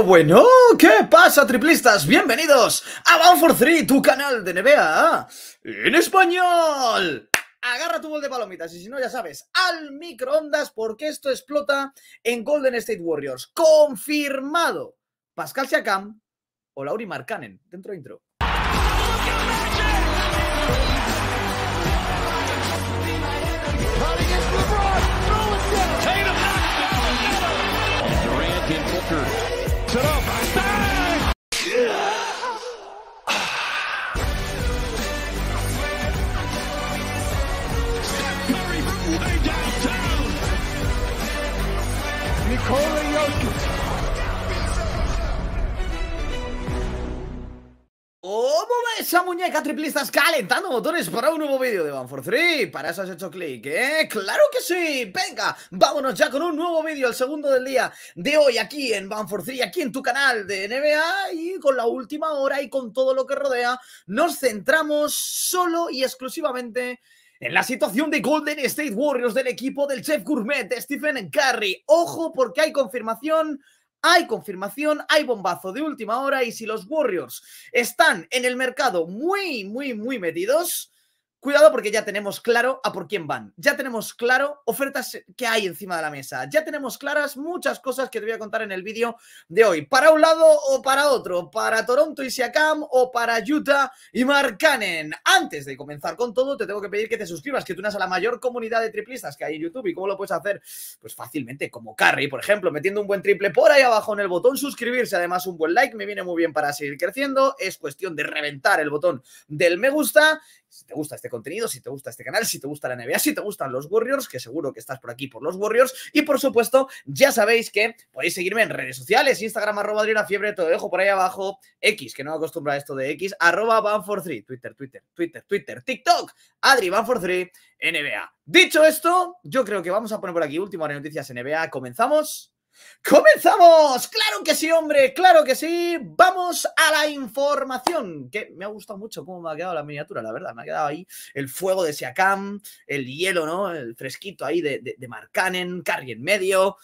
bueno, ¿qué pasa triplistas? Bienvenidos a One for 3, tu canal de NBA en español. Agarra tu bol de palomitas y si no ya sabes, al microondas porque esto explota en Golden State Warriors. Confirmado. Pascal Siakam o Lauri Markkanen. Dentro intro. Nikola ¿Cómo va esa muñeca triplista calentando motores para un nuevo vídeo de Banfor3, Para eso has hecho clic, ¿eh? ¡Claro que sí! ¡Venga! Vámonos ya con un nuevo vídeo, el segundo del día de hoy aquí en Banfor3, aquí en tu canal de NBA y con la última hora y con todo lo que rodea, nos centramos solo y exclusivamente en en la situación de Golden State Warriors del equipo del chef gourmet Stephen Curry, ojo porque hay confirmación hay confirmación, hay bombazo de última hora y si los Warriors están en el mercado muy, muy, muy metidos, Cuidado porque ya tenemos claro a por quién van, ya tenemos claro ofertas que hay encima de la mesa, ya tenemos claras muchas cosas que te voy a contar en el vídeo de hoy, para un lado o para otro, para Toronto y Siakam o para Utah y Cannon. Antes de comenzar con todo, te tengo que pedir que te suscribas, que te unas a la mayor comunidad de triplistas que hay en YouTube y cómo lo puedes hacer, pues fácilmente, como Carrie, por ejemplo, metiendo un buen triple por ahí abajo en el botón suscribirse, además un buen like, me viene muy bien para seguir creciendo, es cuestión de reventar el botón del me gusta si te gusta este contenido, si te gusta este canal, si te gusta la NBA, si te gustan los Warriors, que seguro que estás por aquí por los Warriors. Y por supuesto, ya sabéis que podéis seguirme en redes sociales, Instagram arroba Adriana Fiebre, te dejo por ahí abajo, X, que no acostumbra a esto de X, arroba Banfor3, Twitter, Twitter, Twitter, Twitter, TikTok, Adri 3 NBA. Dicho esto, yo creo que vamos a poner por aquí de noticias NBA. Comenzamos ¡Comenzamos! ¡Claro que sí, hombre! ¡Claro que sí! Vamos a la información, que me ha gustado mucho cómo me ha quedado la miniatura, la verdad. Me ha quedado ahí el fuego de Siakam, el hielo, ¿no? El fresquito ahí de, de, cannon en medio.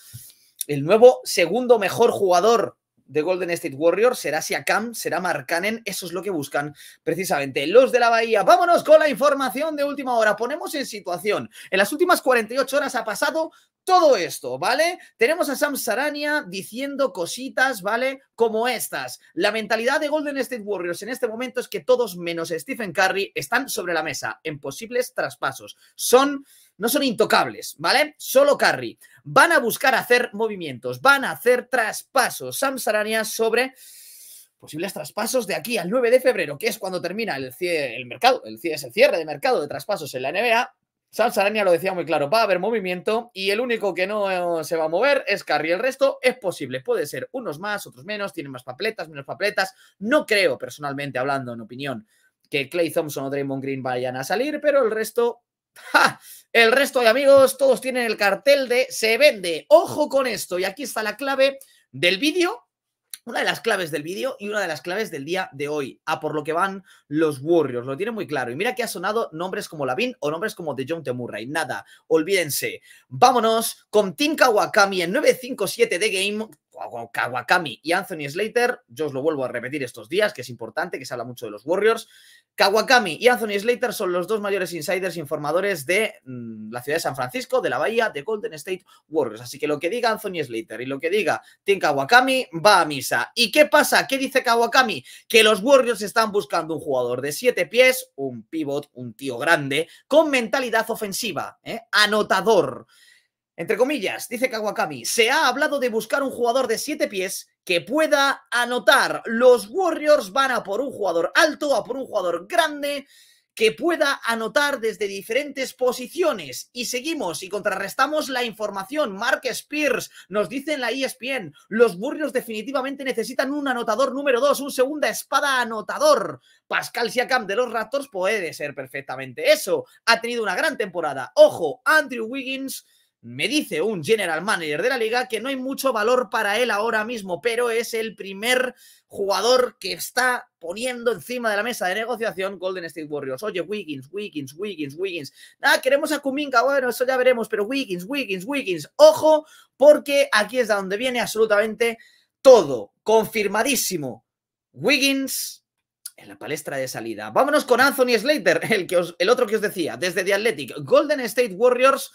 El nuevo segundo mejor jugador de Golden State Warriors será Siakam, será Markanen. eso es lo que buscan precisamente los de la Bahía. Vámonos con la información de última hora, ponemos en situación. En las últimas 48 horas ha pasado todo esto, ¿vale? Tenemos a Sam Sarania diciendo cositas, ¿vale? Como estas. La mentalidad de Golden State Warriors en este momento es que todos menos Stephen Curry están sobre la mesa en posibles traspasos. Son no son intocables, ¿vale? Solo Curry. Van a buscar hacer movimientos, van a hacer traspasos. Sam Sarania sobre posibles traspasos de aquí al 9 de febrero, que es cuando termina el, el mercado, el, es el cierre de mercado de traspasos en la NBA, Sam Sarania lo decía muy claro, va a haber movimiento y el único que no eh, se va a mover es Carry. El resto es posible, puede ser unos más, otros menos, tienen más papeletas, menos papeletas. No creo, personalmente hablando, en opinión, que Clay Thompson o Draymond Green vayan a salir, pero el resto, el resto de amigos, todos tienen el cartel de se vende. Ojo con esto, y aquí está la clave del vídeo una de las claves del vídeo y una de las claves del día de hoy, a por lo que van los Warriors, lo tiene muy claro. Y mira que ha sonado nombres como Lavin o nombres como de John Temurray. Nada, olvídense. Vámonos con Tinka Kawakami en 957 de Game, Kawakami y Anthony Slater, yo os lo vuelvo a repetir estos días, que es importante, que se habla mucho de los Warriors. Kawakami y Anthony Slater son los dos mayores insiders informadores de mm, la ciudad de San Francisco, de la bahía, de Golden State Warriors. Así que lo que diga Anthony Slater y lo que diga Tim Kawakami va a misa. ¿Y qué pasa? ¿Qué dice Kawakami? Que los Warriors están buscando un jugador de siete pies, un pivot, un tío grande, con mentalidad ofensiva, ¿eh? anotador. Entre comillas, dice Kawakami, se ha hablado de buscar un jugador de siete pies que pueda anotar. Los Warriors van a por un jugador alto, a por un jugador grande, que pueda anotar desde diferentes posiciones. Y seguimos y contrarrestamos la información. Mark Spears nos dice en la ESPN, los Warriors definitivamente necesitan un anotador número 2, un segunda espada anotador. Pascal Siakam de los Raptors puede ser perfectamente eso. Ha tenido una gran temporada. Ojo, Andrew Wiggins me dice un general manager de la liga que no hay mucho valor para él ahora mismo, pero es el primer jugador que está poniendo encima de la mesa de negociación Golden State Warriors. Oye, Wiggins, Wiggins, Wiggins, Wiggins. Ah, queremos a Kuminka. bueno, eso ya veremos, pero Wiggins, Wiggins, Wiggins. Ojo, porque aquí es de donde viene absolutamente todo. Confirmadísimo. Wiggins en la palestra de salida. Vámonos con Anthony Slater, el, que el otro que os decía, desde The Athletic. Golden State Warriors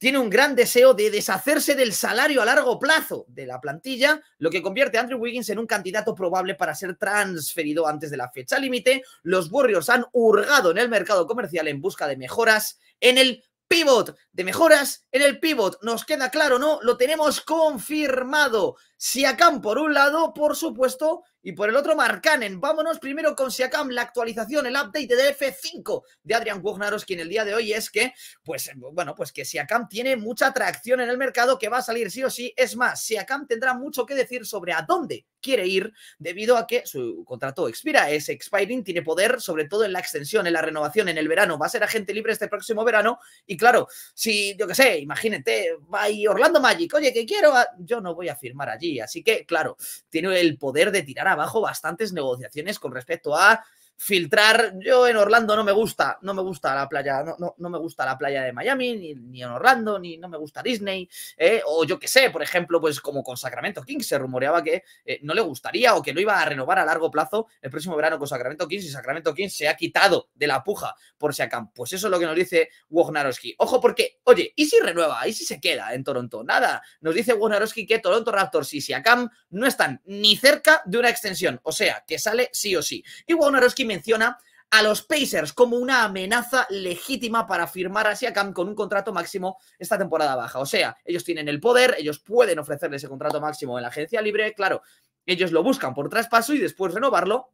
tiene un gran deseo de deshacerse del salario a largo plazo de la plantilla, lo que convierte a Andrew Wiggins en un candidato probable para ser transferido antes de la fecha límite. Los Warriors han hurgado en el mercado comercial en busca de mejoras en el pivot mejoras en el pivot. Nos queda claro, ¿no? Lo tenemos confirmado. Siakam por un lado, por supuesto, y por el otro Marcanen. Vámonos primero con Siakam, la actualización, el update de F5 de Adrian Wojnaros, quien el día de hoy es que, pues, bueno, pues que Siakam tiene mucha atracción en el mercado que va a salir sí o sí. Es más, Siakam tendrá mucho que decir sobre a dónde quiere ir debido a que su contrato expira, es expiring, tiene poder sobre todo en la extensión, en la renovación, en el verano. Va a ser agente libre este próximo verano y claro, si yo qué sé, imagínate, va Orlando Magic, oye, que quiero, yo no voy a firmar allí. Así que, claro, tiene el poder de tirar abajo bastantes negociaciones con respecto a filtrar. Yo en Orlando no me gusta, no me gusta la playa, no, no, no me gusta la playa de Miami, ni, ni, en Orlando, ni no me gusta Disney, eh, o yo qué sé, por ejemplo, pues como con Sacramento Kings se rumoreaba que eh, no le gustaría o que no iba a renovar a largo plazo el próximo verano con Sacramento Kings y Sacramento Kings se ha quitado de la puja por si Pues eso es lo que nos dice Wojnarowski. Ojo porque, oye, ¿y si renueva? ¿Y si se queda en Toronto? Nada, nos dice Wojnarowski que Toronto Raptors y Siakam no están ni cerca de una extensión, o sea, que sale sí o sí. Y Wojnarowski menciona a los Pacers como una amenaza legítima para firmar a Siakam con un contrato máximo esta temporada baja. O sea, ellos tienen el poder, ellos pueden ofrecerle ese contrato máximo en la agencia libre, claro, ellos lo buscan por traspaso y después renovarlo.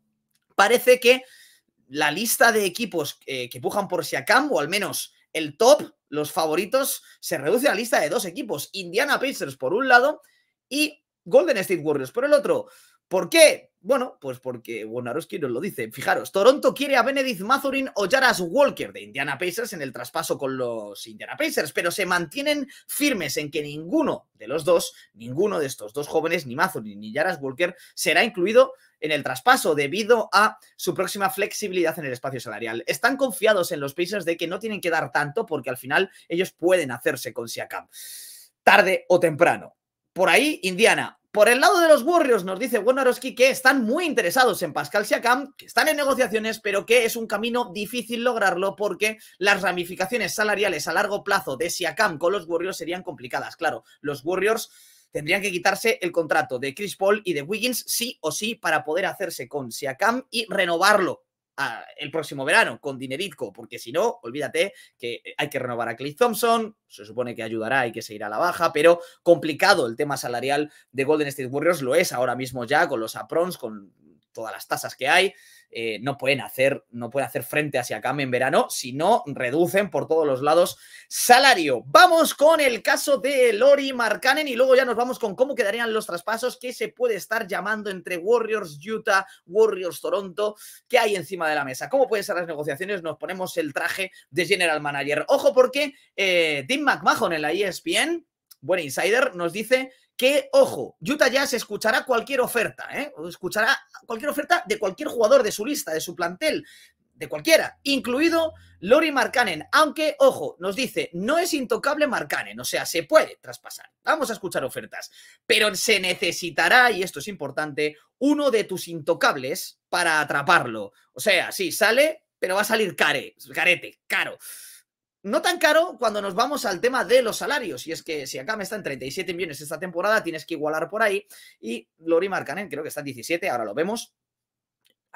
Parece que la lista de equipos eh, que pujan por Siakam, o al menos el top, los favoritos, se reduce a la lista de dos equipos, Indiana Pacers por un lado y Golden State Warriors por el otro. ¿Por qué? Bueno, pues porque Wonaroski nos lo dice. Fijaros, Toronto quiere a Benedict Mathurin o Jaras Walker de Indiana Pacers en el traspaso con los Indiana Pacers, pero se mantienen firmes en que ninguno de los dos, ninguno de estos dos jóvenes, ni Mathurin ni Jaras Walker, será incluido en el traspaso debido a su próxima flexibilidad en el espacio salarial. Están confiados en los Pacers de que no tienen que dar tanto porque al final ellos pueden hacerse con Siakam, tarde o temprano. Por ahí, Indiana, por el lado de los Warriors nos dice Wojnarowski que están muy interesados en Pascal Siakam, que están en negociaciones, pero que es un camino difícil lograrlo porque las ramificaciones salariales a largo plazo de Siakam con los Warriors serían complicadas. Claro, los Warriors tendrían que quitarse el contrato de Chris Paul y de Wiggins sí o sí para poder hacerse con Siakam y renovarlo el próximo verano con dineritco, porque si no, olvídate que eh, hay que renovar a Cliff Thompson, se supone que ayudará y que se irá a la baja, pero complicado el tema salarial de Golden State Warriors lo es ahora mismo ya con los aprons, con todas las tasas que hay, eh, no pueden hacer, no puede hacer frente hacia acá en verano si no reducen por todos los lados salario. Vamos con el caso de Lori Markkanen y luego ya nos vamos con cómo quedarían los traspasos que se puede estar llamando entre Warriors Utah, Warriors Toronto, qué hay encima de la mesa. ¿Cómo pueden ser las negociaciones? Nos ponemos el traje de general manager. Ojo porque Tim eh, McMahon en la ESPN, buen insider, nos dice que, ojo, Utah Jazz escuchará cualquier oferta, ¿eh? escuchará cualquier oferta de cualquier jugador de su lista, de su plantel, de cualquiera, incluido Lori Markkanen, aunque, ojo, nos dice, no es intocable Markkanen, o sea, se puede traspasar. Vamos a escuchar ofertas, pero se necesitará, y esto es importante, uno de tus intocables para atraparlo. O sea, sí, sale, pero va a salir care, carete, caro. No tan caro cuando nos vamos al tema de los salarios. Y es que si acá me está en 37 millones esta temporada, tienes que igualar por ahí. Y Lori Marcanen creo que está en 17, ahora lo vemos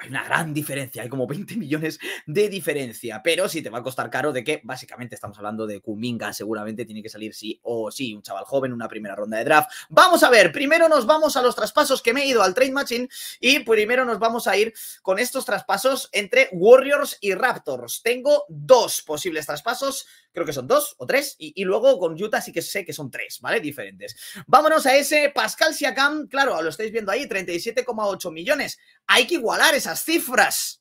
hay una gran diferencia, hay como 20 millones de diferencia, pero si te va a costar caro de que básicamente estamos hablando de Kuminga, seguramente tiene que salir sí o sí, un chaval joven, una primera ronda de draft. Vamos a ver, primero nos vamos a los traspasos que me he ido al trade matching y primero nos vamos a ir con estos traspasos entre Warriors y Raptors. Tengo dos posibles traspasos creo que son dos o tres, y, luego con Utah sí que sé que son tres, ¿vale? Diferentes. Vámonos a ese Pascal Siakam, claro, lo estáis viendo ahí, 37,8 millones. Hay que igualar esas cifras.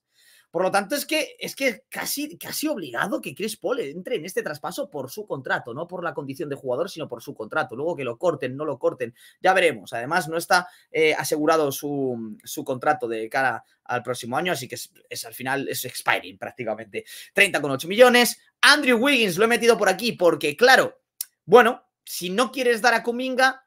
Por lo tanto, es que es que casi, casi obligado que Chris Paul entre en este traspaso por su contrato, no por la condición de jugador, sino por su contrato. Luego que lo corten, no lo corten, ya veremos. Además, no está eh, asegurado su, su contrato de cara al próximo año, así que es, al final es expiring prácticamente. 30,8 millones. Andrew Wiggins lo he metido por aquí porque, claro, bueno, si no quieres dar a Cominga,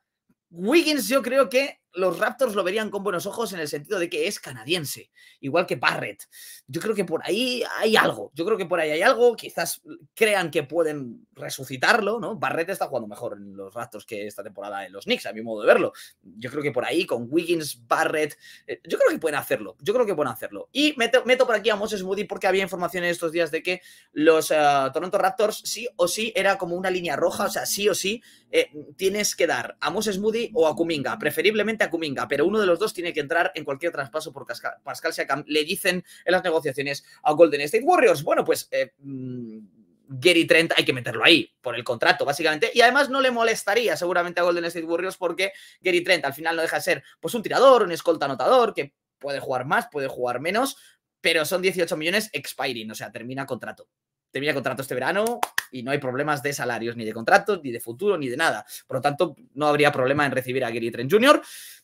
Wiggins yo creo que los Raptors lo verían con buenos ojos en el sentido de que es canadiense, igual que Barrett. Yo creo que por ahí hay algo, yo creo que por ahí hay algo, quizás crean que pueden resucitarlo, ¿no? Barrett está jugando mejor en los Raptors que esta temporada en los Knicks, a mi modo de verlo. Yo creo que por ahí con Wiggins, Barrett, eh, yo creo que pueden hacerlo, yo creo que pueden hacerlo. Y meto, meto por aquí a Moses Moody porque había información en estos días de que los eh, Toronto Raptors sí o sí era como una línea roja, o sea, sí o sí eh, tienes que dar a Moses Moody o a Kuminga, preferiblemente Kuminga, pero uno de los dos tiene que entrar en cualquier traspaso por Pascal, Siakam. Le dicen en las negociaciones a Golden State Warriors, bueno, pues... Eh, mm, Gary Trent hay que meterlo ahí por el contrato, básicamente. Y además no le molestaría seguramente a Golden State Warriors porque Gary Trent al final no deja de ser pues un tirador, un escolta anotador, que puede jugar más, puede jugar menos, pero son 18 millones expiring, o sea, termina contrato. Tenía contrato este verano y no hay problemas de salarios, ni de contratos, ni de futuro, ni de nada. Por lo tanto, no habría problema en recibir a Gary Trent Jr.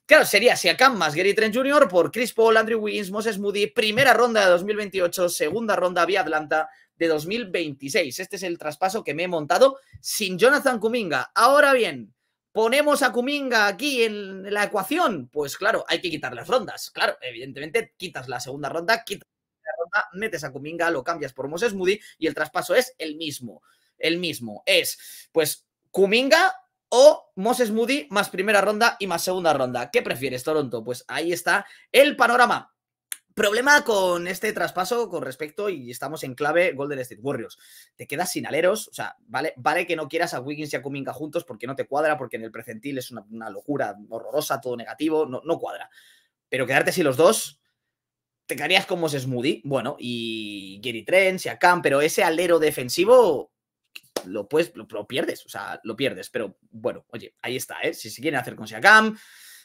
Claro, sería acá más Gary Trent Jr. por Chris Paul, Andrew Wiggins, Moses Moody, primera ronda de 2028, segunda ronda vía Atlanta de 2026. Este es el traspaso que me he montado sin Jonathan Kuminga. Ahora bien, ponemos a Kuminga aquí en la ecuación, pues claro, hay que quitar las rondas. Claro, evidentemente quitas la segunda ronda, quitas metes a Kuminga, lo cambias por Moses Moody y el traspaso es el mismo. El mismo es, pues, Kuminga o Moses Moody más primera ronda y más segunda ronda. ¿Qué prefieres, Toronto? Pues ahí está el panorama. Problema con este traspaso con respecto, y estamos en clave Golden State Warriors. Te quedas sin aleros, o sea, vale, vale que no quieras a Wiggins y a Kuminga juntos porque no te cuadra, porque en el precentil es una, locura horrorosa, todo negativo, no, no cuadra. Pero quedarte así los dos, te quedarías como Smoothie, bueno, y Gary Trent, Siakam, pero ese alero defensivo lo, puedes, lo, pierdes, o sea, lo pierdes, pero bueno, oye, ahí está, ¿eh? Si se quieren hacer con Siakam,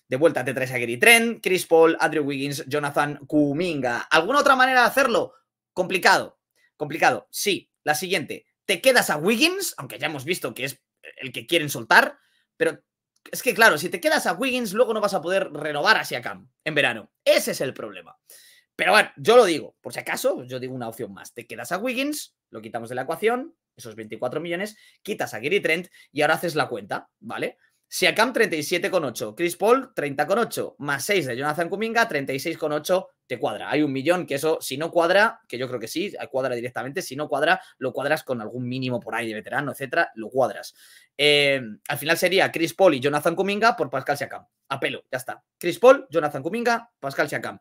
de vuelta te traes a Gary Trent, Chris Paul, Andrew Wiggins, Jonathan Kuminga. ¿Alguna otra manera de hacerlo? Complicado, complicado. Sí, la siguiente, te quedas a Wiggins, aunque ya hemos visto que es el que quieren soltar, pero es que claro, si te quedas a Wiggins, luego no vas a poder renovar a Siakam en verano. Ese es el problema. Pero bueno, yo lo digo, por si acaso, yo digo una opción más. Te quedas a Wiggins, lo quitamos de la ecuación, esos 24 millones, quitas a Gary Trent y ahora haces la cuenta, ¿vale? Siakam 37,8, Chris Paul 30,8, más 6 de Jonathan Kuminga 36,8, te cuadra. Hay un millón que eso, si no cuadra, que yo creo que sí, cuadra directamente, si no cuadra, lo cuadras con algún mínimo por ahí de veterano, etcétera, lo cuadras. Eh, al final sería Chris Paul y Jonathan Kuminga por Pascal Siakam. Apelo, ya está. Chris Paul, Jonathan Kuminga, Pascal Siakam.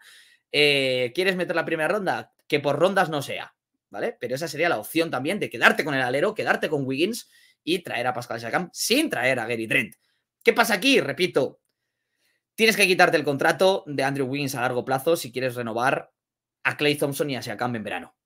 Eh, ¿quieres meter la primera ronda? Que por rondas no sea, ¿vale? Pero esa sería la opción también de quedarte con el alero, quedarte con Wiggins y traer a Pascal Siakam sin traer a Gary Trent. ¿Qué pasa aquí? Repito, tienes que quitarte el contrato de Andrew Wiggins a largo plazo si quieres renovar a Clay Thompson y a Siakam en verano.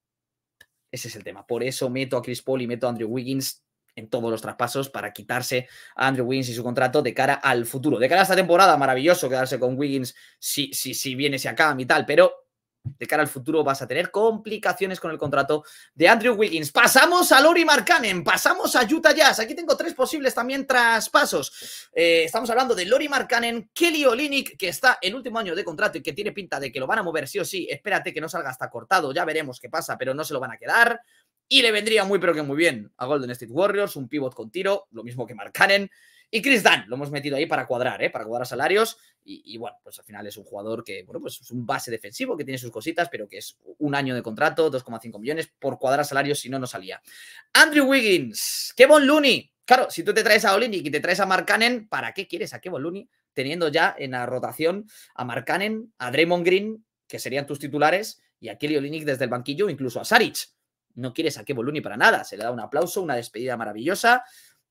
Ese es el tema. Por eso meto a Chris Paul y meto a Andrew Wiggins en todos los traspasos para quitarse a Andrew Wiggins y su contrato de cara al futuro. De cara a esta temporada, maravilloso quedarse con Wiggins si, si, si viene y tal, pero de cara al futuro vas a tener complicaciones con el contrato de Andrew Wiggins. Pasamos a Lori Markkanen, pasamos a Utah Jazz. Aquí tengo tres posibles también traspasos. Eh, estamos hablando de Lori Markkanen, Kelly Olinick, que está en último año de contrato y que tiene pinta de que lo van a mover sí o sí. Espérate que no salga hasta cortado, ya veremos qué pasa, pero no se lo van a quedar. Y le vendría muy pero que muy bien a Golden State Warriors, un pivot con tiro, lo mismo que Mark Cannon. Y Chris Dan lo hemos metido ahí para cuadrar, ¿eh? para cuadrar salarios. Y, bueno, pues al final es un jugador que, bueno, pues es un base defensivo que tiene sus cositas, pero que es un año de contrato, 2,5 millones, por cuadrar salarios, si no, no salía. Andrew Wiggins, Kevon Looney. Claro, si tú te traes a Olinik y te traes a Mark Cannon, ¿para qué quieres a Kevon Looney? Teniendo ya en la rotación a Mark Cannon, a Draymond Green, que serían tus titulares, y a Kelly Olinik desde el banquillo, incluso a Saric no quieres a Kevoluni para nada. Se le da un aplauso, una despedida maravillosa.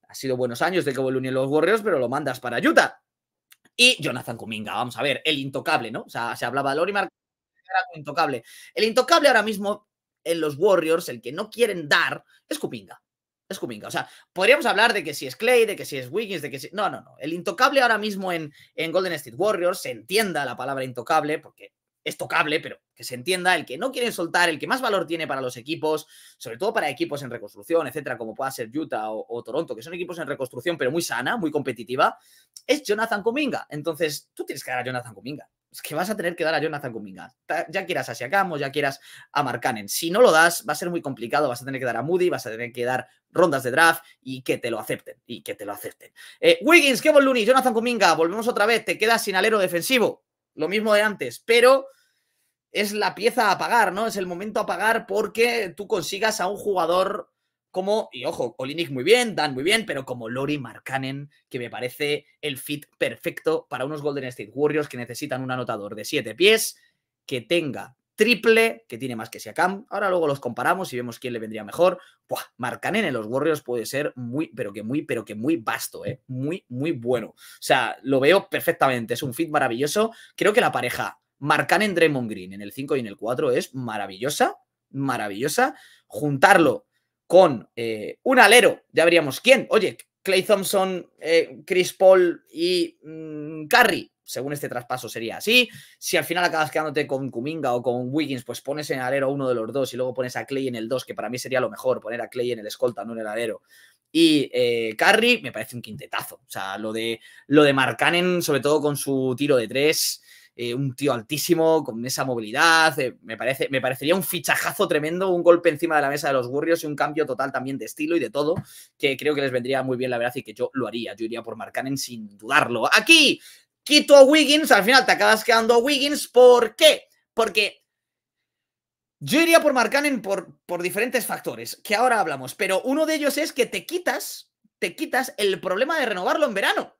Ha sido buenos años de Kevoluni en los Warriors, pero lo mandas para Utah. Y Jonathan Kuminga, vamos a ver, el intocable, ¿no? O sea, se hablaba de Lorimar, era intocable. El intocable ahora mismo en los Warriors, el que no quieren dar, es Kuminga. Es Kuminga. O sea, podríamos hablar de que si es Clay, de que si es Wiggins, de que si. No, no, no. El intocable ahora mismo en, en Golden State Warriors, se entienda la palabra intocable, porque es tocable, pero que se entienda, el que no quieren soltar, el que más valor tiene para los equipos, sobre todo para equipos en reconstrucción, etcétera, como pueda ser Utah o, Toronto, que son equipos en reconstrucción, pero muy sana, muy competitiva, es Jonathan Cominga. Entonces, tú tienes que dar a Jonathan Cominga. Es que vas a tener que dar a Jonathan Cominga. Ya quieras a Siakam ya quieras a Marcanen. Si no lo das, va a ser muy complicado. Vas a tener que dar a Moody, vas a tener que dar rondas de draft y que te lo acepten. Y que te lo acepten. Eh, Wiggins, Kevin Looney, Jonathan Cominga, volvemos otra vez. Te quedas sin alero defensivo. Lo mismo de antes, pero es la pieza a pagar, ¿no? Es el momento a pagar porque tú consigas a un jugador como, y ojo, Olinik muy bien, Dan muy bien, pero como Lori Markanen, que me parece el fit perfecto para unos Golden State Warriors que necesitan un anotador de 7 pies, que tenga triple, que tiene más que Siakam. Ahora luego los comparamos y vemos quién le vendría mejor. Buah, Markkanen en los Warriors puede ser muy, pero que muy, pero que muy vasto, ¿eh? Muy, muy bueno. O sea, lo veo perfectamente, es un fit maravilloso. Creo que la pareja Marcanen en Draymond Green en el 5 y en el 4 es maravillosa, maravillosa. Juntarlo con eh, un alero, ya veríamos quién. Oye, Clay Thompson, eh, Chris Paul y mm, carry según este traspaso sería así. Si al final acabas quedándote con Kuminga o con Wiggins, pues pones en alero uno de los dos y luego pones a Clay en el 2, que para mí sería lo mejor, poner a Clay en el escolta, no en el alero. Y eh, me parece un quintetazo. O sea, lo de, lo de Marcanen, sobre todo con su tiro de tres, eh, un tío altísimo, con esa movilidad. Eh, me, parece, me parecería un fichajazo tremendo, un golpe encima de la mesa de los burrios y un cambio total también de estilo y de todo, que creo que les vendría muy bien, la verdad, y que yo lo haría. Yo iría por Marcanen sin dudarlo. Aquí, quito a Wiggins, al final te acabas quedando a Wiggins. ¿Por qué? Porque yo iría por Marcanen por, por diferentes factores, que ahora hablamos, pero uno de ellos es que te quitas, te quitas el problema de renovarlo en verano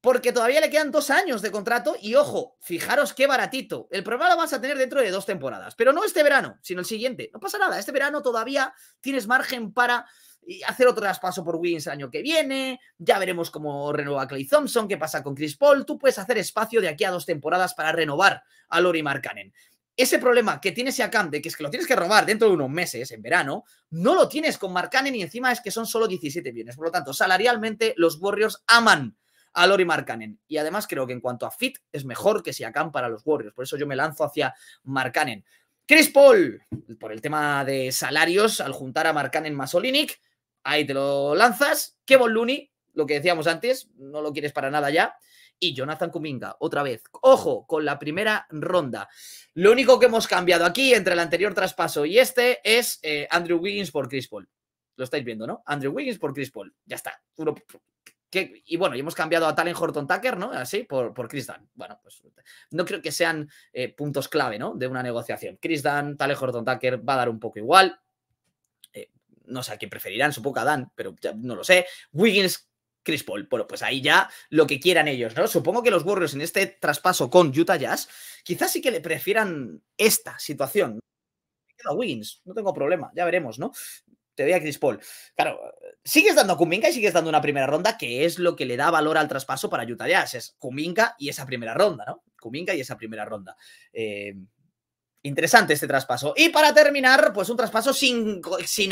porque todavía le quedan dos años de contrato y ojo, fijaros qué baratito. El problema lo vas a tener dentro de dos temporadas, pero no este verano, sino el siguiente. No pasa nada, este verano todavía tienes margen para eh, hacer otro traspaso por Wins el año que viene, ya veremos cómo renueva Clay Thompson, qué pasa con Chris Paul, tú puedes hacer espacio de aquí a dos temporadas para renovar a Lori Markkanen. Ese problema que tiene Siakam de que es que lo tienes que robar dentro de unos meses, en verano, no lo tienes con Markkanen y encima es que son solo 17 bienes, Por lo tanto, salarialmente los Warriors aman a Lori Markkanen. Y además creo que en cuanto a fit es mejor que acá para los Warriors. Por eso yo me lanzo hacia Markkanen. Chris Paul, por el tema de salarios, al juntar a Markkanen más ahí te lo lanzas. Kevon Looney, lo que decíamos antes, no lo quieres para nada ya. Y Jonathan Kuminga, otra vez. Ojo, con la primera ronda. Lo único que hemos cambiado aquí entre el anterior traspaso y este es eh, Andrew Wiggins por Chris Paul. Lo estáis viendo, ¿no? Andrew Wiggins por Chris Paul. Ya está. Uno y bueno, y hemos cambiado a Talen Horton Tucker, ¿no? Así, por, por Chris Dunn. Bueno, pues no creo que sean eh, puntos clave, ¿no? De una negociación. Chris Dunn, Talen Horton Tucker va a dar un poco igual. Eh, no sé a quién preferirán, supongo a Dan, pero ya no lo sé. Wiggins, Chris Paul. Bueno, pues ahí ya lo que quieran ellos, ¿no? Supongo que los Warriors en este traspaso con Utah Jazz, quizás sí que le prefieran esta situación. Wiggins, no tengo problema, ya veremos, ¿no? te doy a Chris Paul. Claro, sigues dando a Kuminka y sigues dando una primera ronda, que es lo que le da valor al traspaso para Utah Jazz. Es Kuminka y esa primera ronda, ¿no? Kuminka y esa primera ronda. Eh, interesante este traspaso. Y para terminar, pues un traspaso sin, sin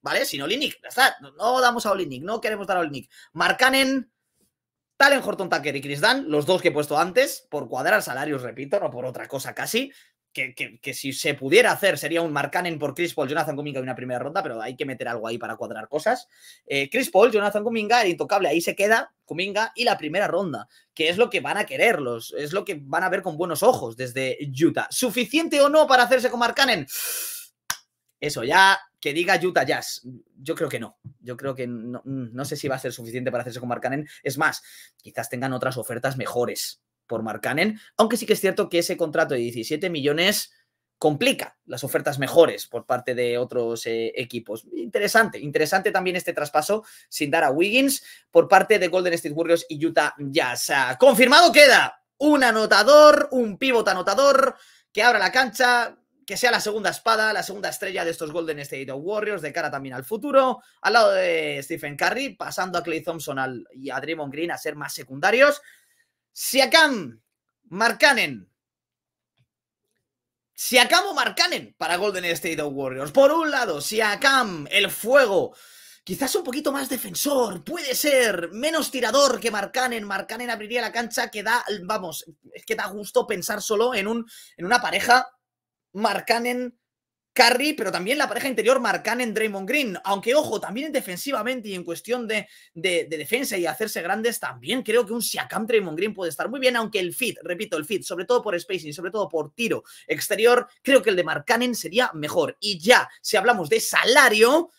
¿vale? Sin Olinik. ya está. No, damos a Olinik. no queremos dar a Olinic. Marcanen, Talen Horton Tucker y Chris Dan, los dos que he puesto antes, por cuadrar salarios, repito, no por otra cosa casi que, si se pudiera hacer sería un Marcanen por Chris Paul, Jonathan Kuminga y una primera ronda, pero hay que meter algo ahí para cuadrar cosas. Eh, Chris Paul, Jonathan Kuminga, el intocable, ahí se queda Kuminga y la primera ronda, que es lo que van a quererlos, es lo que van a ver con buenos ojos desde Utah. ¿Suficiente o no para hacerse con Marcanen? Eso ya, que diga Utah Jazz. Yo creo que no. Yo creo que no, no sé si va a ser suficiente para hacerse con Marcanen. Es más, quizás tengan otras ofertas mejores por Cannon. aunque sí que es cierto que ese contrato de 17 millones complica las ofertas mejores por parte de otros eh, equipos. Interesante, interesante también este traspaso sin dar a Wiggins por parte de Golden State Warriors y Utah Jazz. Confirmado queda un anotador, un pívot anotador que abra la cancha, que sea la segunda espada, la segunda estrella de estos Golden State Warriors de cara también al futuro, al lado de Stephen Curry, pasando a Clay Thompson y a Draymond Green a ser más secundarios. Siakam, Marcanen. Siakam o Marcanen para Golden State Warriors. Por un lado, Siakam, el fuego. Quizás un poquito más defensor, puede ser, menos tirador que Marcanen. Marcanen abriría la cancha que da, vamos, es que da gusto pensar solo en, un, en una pareja. Marcanen, Curry, pero también la pareja interior marcan en Draymond Green. Aunque, ojo, también defensivamente y en cuestión de, defensa y hacerse grandes, también creo que un Siakam Draymond Green puede estar muy bien, aunque el fit, repito, el fit, sobre todo por spacing, sobre todo por tiro exterior, creo que el de Marcanen sería mejor. Y ya, si hablamos de salario,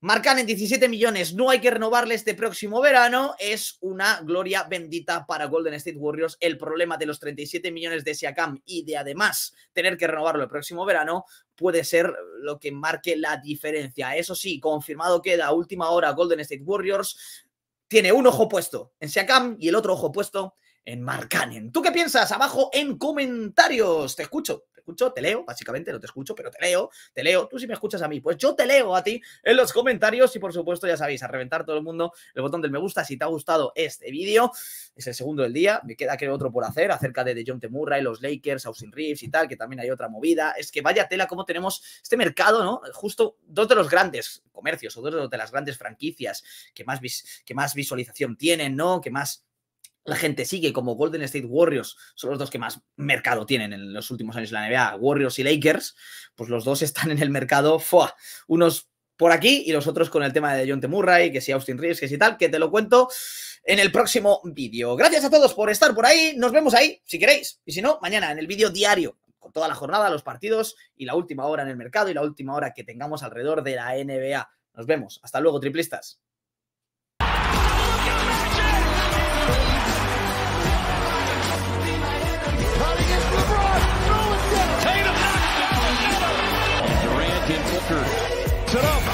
Marcan en 17 millones, no hay que renovarle este próximo verano, es una gloria bendita para Golden State Warriors. El problema de los 37 millones de Siakam y de además tener que renovarlo el próximo verano, puede ser lo que marque la diferencia. Eso sí, confirmado que la última hora Golden State Warriors. Tiene un ojo puesto en Siakam y el otro ojo puesto en Marcanen. ¿Tú qué piensas? Abajo en comentarios. Te escucho, te escucho, te leo, básicamente no te escucho, pero te leo, te leo. Tú si me escuchas a mí, pues yo te leo a ti en los comentarios y por supuesto ya sabéis, a reventar todo el mundo el botón del me gusta si te ha gustado este vídeo. Es el segundo del día, me queda que otro por hacer acerca de, de John Temurra y los Lakers, Austin Reeves y tal, que también hay otra movida. Es que vaya tela cómo tenemos este mercado, ¿no? Justo dos de los grandes comercios o dos de las grandes franquicias que más, que más visualización tienen, ¿no? Que más la gente sigue como Golden State Warriors, son los dos que más mercado tienen en los últimos años en la NBA, Warriors y Lakers, pues los dos están en el mercado, unos por aquí y los otros con el tema de John Temurray, que si Austin Reeves, que si tal, que te lo cuento en el próximo vídeo. Gracias a todos por estar por ahí, nos vemos ahí si queréis, y si no, mañana en el vídeo diario con toda la jornada, los partidos y la última hora en el mercado y la última hora que tengamos alrededor de la NBA. Nos vemos, hasta luego triplistas. Booker. Set up.